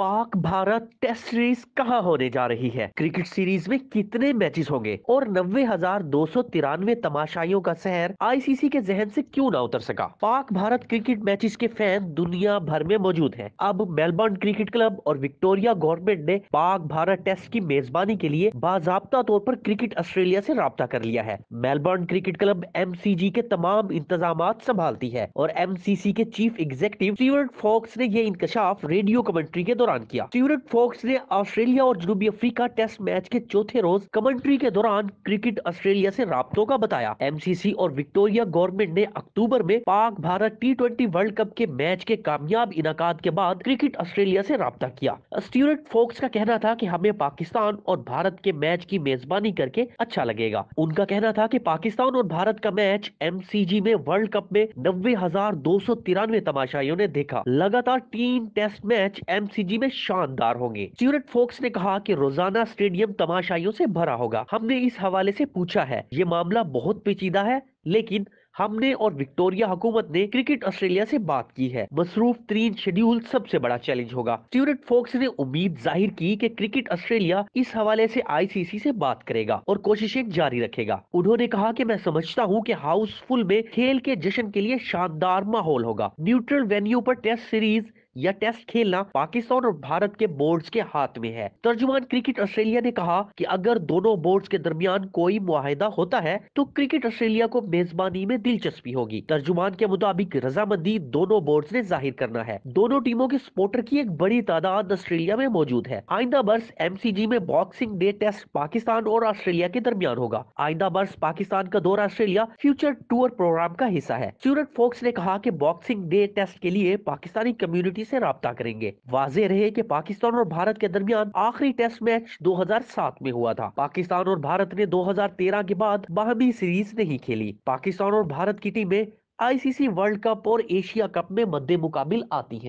पाक Bharat test series कहां होने जा रही है क्रिकेट सीरीज में कितने मैचेस होंगे और नब्बे हजार दो सौ तिरानवे तमाशाइयों का शहर आईसीसी के जहन से क्यों ना उतर सका पाक भारत क्रिकेट मैचेस के फैन दुनिया भर में मौजूद हैं। अब मेलबर्न क्रिकेट क्लब और विक्टोरिया गवर्नमेंट ने पाक भारत टेस्ट की मेजबानी के लिए बाजाबता तौर पर क्रिकेट ऑस्ट्रेलिया से रबता कर लिया है मेलबर्न क्रिकेट क्लब एम के तमाम इंतजाम संभालती है और एम के चीफ एग्जीक्यूटिव स्टीवर्ट फॉक्स ने यह इंकशाफ रेडियो कमेंट्री के दौरान दौरान किया स्टीवरेट फोक्स ने ऑस्ट्रेलिया और जनूबी अफ्रीका टेस्ट मैच के चौथे रोज कमेंट्री के दौरान क्रिकेट ऑस्ट्रेलिया से रबतों का बताया एमसीसी और विक्टोरिया गवर्नमेंट ने अक्टूबर में Pak Bharat T twenty World Cup के मैच के कामयाब इनका के बाद क्रिकेट ऑस्ट्रेलिया से रबता किया स्टीवरेट फोक्स का कहना था की हमें पाकिस्तान और भारत के मैच की मेजबानी करके अच्छा लगेगा उनका कहना था की पाकिस्तान और भारत का मैच एम में वर्ल्ड कप में नब्बे हजार दो सौ तिरानवे तमाशाइयों ने देखा लगातार तीन टेस्ट मैच एम में शानदार होंगे स्टूडेंट फोक्स ने कहा कि रोजाना स्टेडियम तमाशाइयों से भरा होगा हमने इस हवाले से पूछा है ये मामला बहुत पेचीदा है लेकिन हमने और विक्टोरिया हुकूमत ने क्रिकेट ऑस्ट्रेलिया से बात की है मसरूफ तरीन शेड्यूल सबसे बड़ा चैलेंज होगा स्टूडेंट फोक्स ने उम्मीद जाहिर की कि क्रिकेट ऑस्ट्रेलिया इस हवाले से आईसीसी से बात करेगा और कोशिशें जारी रखेगा उन्होंने कहा कि मैं समझता हूं कि हाउसफुल में खेल के जश्न के लिए शानदार माहौल होगा न्यूट्रल वेन्यू आरोप टेस्ट सीरीज या टेस्ट खेलना पाकिस्तान और भारत के बोर्ड के हाथ में है तर्जुमान क्रिकेट ऑस्ट्रेलिया ने कहा की अगर दोनों बोर्ड के दरमियान कोई मुहिदा होता है तो क्रिकेट ऑस्ट्रेलिया को मेजबानी में दिलचस्पी होगी तर्जुमान के मुताबिक रजामंदी दोनों बोर्ड ने जाहिर करना है दोनों टीमों के सपोर्टर की एक बड़ी तादाद ऑस्ट्रेलिया में मौजूद है आइंदा बर्स जी में बॉक्सिंग डे टेस्ट पाकिस्तान और ऑस्ट्रेलिया के दरमियान होगा आइंदा बर्स पाकिस्तान का दौरा ऑस्ट्रेलिया फ्यूचर टूर प्रोग्राम का हिस्सा है सूरत फोक्स ने कहा की बॉक्सिंग डे टेस्ट के लिए पाकिस्तानी कम्युनिटी कमेटी से रहा करेंगे वाजे रहे की पाकिस्तान और भारत के दरमियान आखिरी टेस्ट मैच 2007 में हुआ था पाकिस्तान और भारत ने 2013 के बाद बाहमी सीरीज नहीं खेली पाकिस्तान और भारत की टीमें आईसीसी वर्ल्ड कप और एशिया कप में मद्दे मुकाबिल आती है